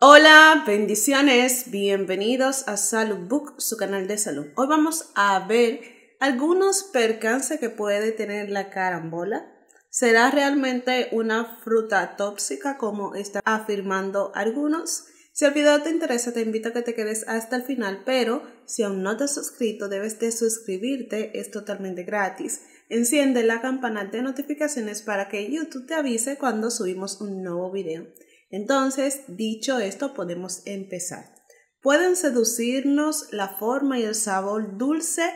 Hola, bendiciones, bienvenidos a Salud Book, su canal de salud. Hoy vamos a ver algunos percances que puede tener la carambola. ¿Será realmente una fruta tóxica como están afirmando algunos? Si el video te interesa, te invito a que te quedes hasta el final, pero si aún no te has suscrito, debes de suscribirte, es totalmente gratis. Enciende la campana de notificaciones para que YouTube te avise cuando subimos un nuevo video. Entonces, dicho esto, podemos empezar. Pueden seducirnos la forma y el sabor dulce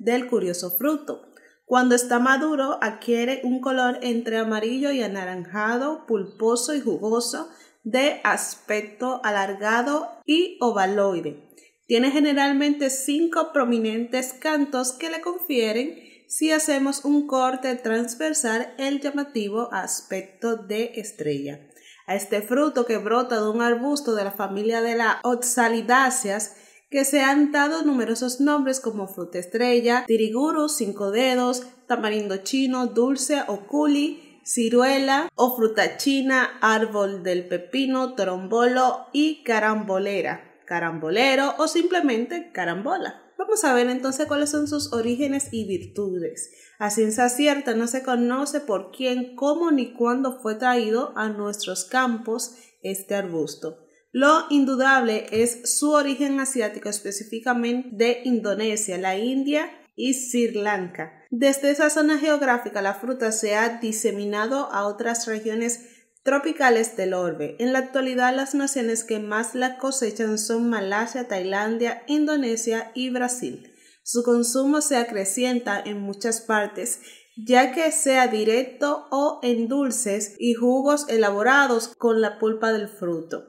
del curioso fruto. Cuando está maduro, adquiere un color entre amarillo y anaranjado, pulposo y jugoso, de aspecto alargado y ovaloide. Tiene generalmente cinco prominentes cantos que le confieren, si hacemos un corte transversal, el llamativo aspecto de estrella a este fruto que brota de un arbusto de la familia de las oxalidáceas que se han dado numerosos nombres como fruta estrella, tiriguro, cinco dedos, tamarindo chino, dulce o culi, ciruela o fruta china, árbol del pepino, trombolo y carambolera, carambolero o simplemente carambola. Vamos a ver entonces cuáles son sus orígenes y virtudes. A ciencia cierta no se conoce por quién, cómo ni cuándo fue traído a nuestros campos este arbusto. Lo indudable es su origen asiático, específicamente de Indonesia, la India y Sri Lanka. Desde esa zona geográfica la fruta se ha diseminado a otras regiones tropicales del orbe. En la actualidad las naciones que más la cosechan son Malasia, Tailandia, Indonesia y Brasil. Su consumo se acrecienta en muchas partes, ya que sea directo o en dulces y jugos elaborados con la pulpa del fruto.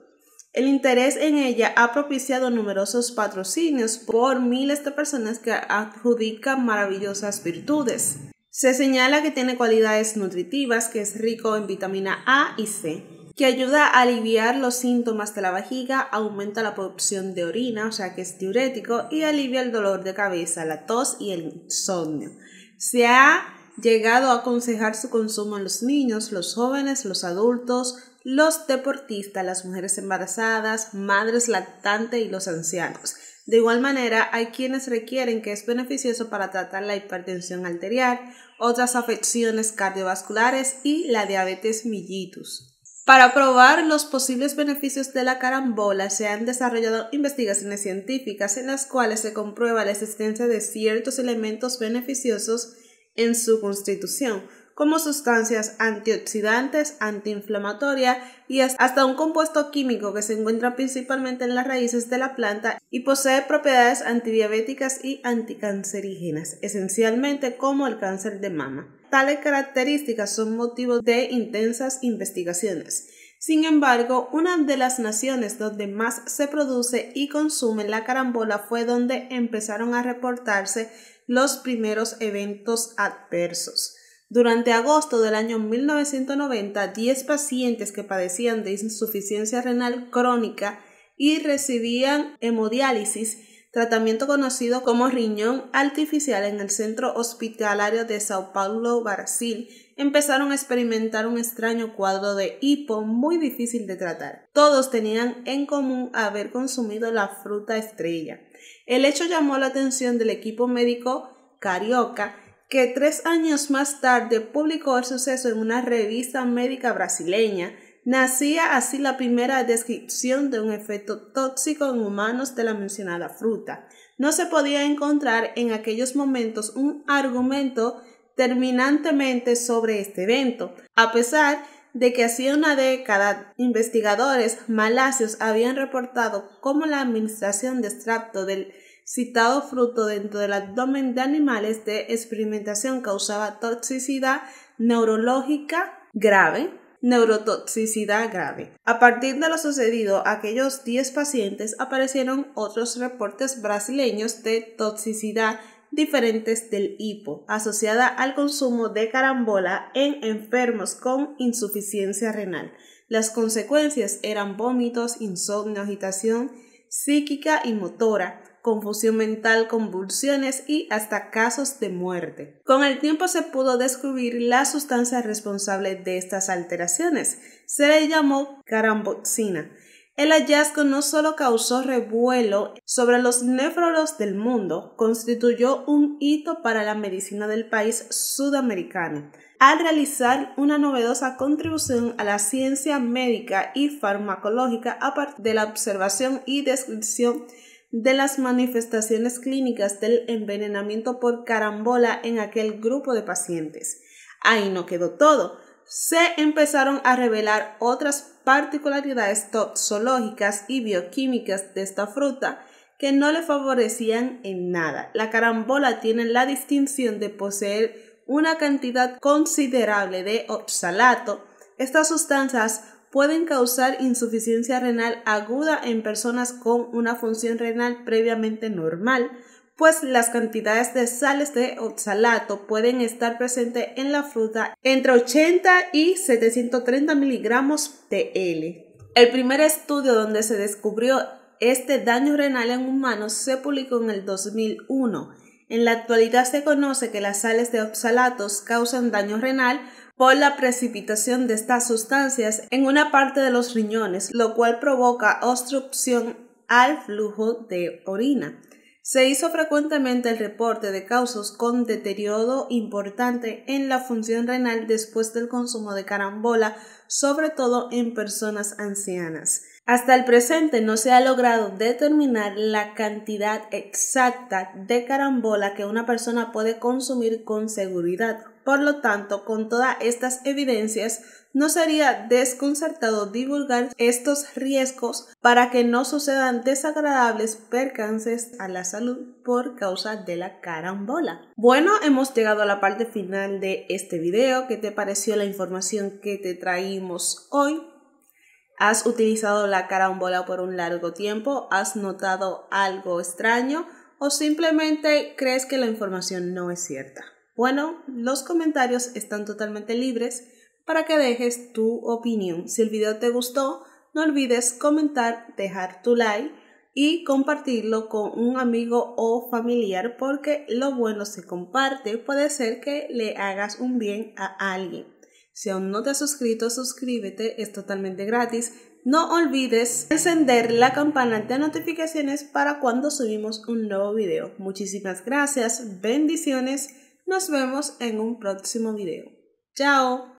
El interés en ella ha propiciado numerosos patrocinios por miles de personas que adjudican maravillosas virtudes. Se señala que tiene cualidades nutritivas, que es rico en vitamina A y C, que ayuda a aliviar los síntomas de la vajiga, aumenta la producción de orina, o sea que es diurético, y alivia el dolor de cabeza, la tos y el insomnio. Se ha llegado a aconsejar su consumo en los niños, los jóvenes, los adultos, los deportistas, las mujeres embarazadas, madres lactantes y los ancianos. De igual manera, hay quienes requieren que es beneficioso para tratar la hipertensión arterial, otras afecciones cardiovasculares y la diabetes mellitus. Para probar los posibles beneficios de la carambola se han desarrollado investigaciones científicas en las cuales se comprueba la existencia de ciertos elementos beneficiosos en su constitución, como sustancias antioxidantes, antiinflamatorias y hasta un compuesto químico que se encuentra principalmente en las raíces de la planta y posee propiedades antidiabéticas y anticancerígenas, esencialmente como el cáncer de mama. Tales características son motivo de intensas investigaciones. Sin embargo, una de las naciones donde más se produce y consume la carambola fue donde empezaron a reportarse los primeros eventos adversos. Durante agosto del año 1990, 10 pacientes que padecían de insuficiencia renal crónica y recibían hemodiálisis, tratamiento conocido como riñón artificial en el centro hospitalario de Sao Paulo, Brasil, empezaron a experimentar un extraño cuadro de hipo muy difícil de tratar. Todos tenían en común haber consumido la fruta estrella. El hecho llamó la atención del equipo médico carioca, que tres años más tarde publicó el suceso en una revista médica brasileña, nacía así la primera descripción de un efecto tóxico en humanos de la mencionada fruta. No se podía encontrar en aquellos momentos un argumento terminantemente sobre este evento, a pesar de que hacía una década investigadores malacios habían reportado cómo la administración de extracto del citado fruto dentro del abdomen de animales de experimentación causaba toxicidad neurológica grave, neurotoxicidad grave. A partir de lo sucedido, aquellos 10 pacientes aparecieron otros reportes brasileños de toxicidad diferentes del hipo, asociada al consumo de carambola en enfermos con insuficiencia renal. Las consecuencias eran vómitos, insomnio, agitación psíquica y motora, confusión mental, convulsiones y hasta casos de muerte. Con el tiempo se pudo descubrir la sustancia responsable de estas alteraciones. Se le llamó carambocina. El hallazgo no solo causó revuelo sobre los nefrólogos del mundo, constituyó un hito para la medicina del país sudamericano, al realizar una novedosa contribución a la ciencia médica y farmacológica a partir de la observación y descripción de las manifestaciones clínicas del envenenamiento por carambola en aquel grupo de pacientes. Ahí no quedó todo. Se empezaron a revelar otras particularidades toxológicas y bioquímicas de esta fruta que no le favorecían en nada. La carambola tiene la distinción de poseer una cantidad considerable de oxalato. Estas sustancias pueden causar insuficiencia renal aguda en personas con una función renal previamente normal, pues las cantidades de sales de oxalato pueden estar presentes en la fruta entre 80 y 730 miligramos L. El primer estudio donde se descubrió este daño renal en humanos se publicó en el 2001. En la actualidad se conoce que las sales de oxalatos causan daño renal por la precipitación de estas sustancias en una parte de los riñones, lo cual provoca obstrucción al flujo de orina. Se hizo frecuentemente el reporte de casos con deterioro importante en la función renal después del consumo de carambola, sobre todo en personas ancianas. Hasta el presente no se ha logrado determinar la cantidad exacta de carambola que una persona puede consumir con seguridad, por lo tanto, con todas estas evidencias, no sería desconcertado divulgar estos riesgos para que no sucedan desagradables percances a la salud por causa de la carambola. Bueno, hemos llegado a la parte final de este video. ¿Qué te pareció la información que te traímos hoy? ¿Has utilizado la carambola por un largo tiempo? ¿Has notado algo extraño? ¿O simplemente crees que la información no es cierta? Bueno, los comentarios están totalmente libres para que dejes tu opinión. Si el video te gustó, no olvides comentar, dejar tu like y compartirlo con un amigo o familiar porque lo bueno se comparte. Puede ser que le hagas un bien a alguien. Si aún no te has suscrito, suscríbete, es totalmente gratis. No olvides encender la campana de notificaciones para cuando subimos un nuevo video. Muchísimas gracias, bendiciones nos vemos en un próximo video. ¡Chao!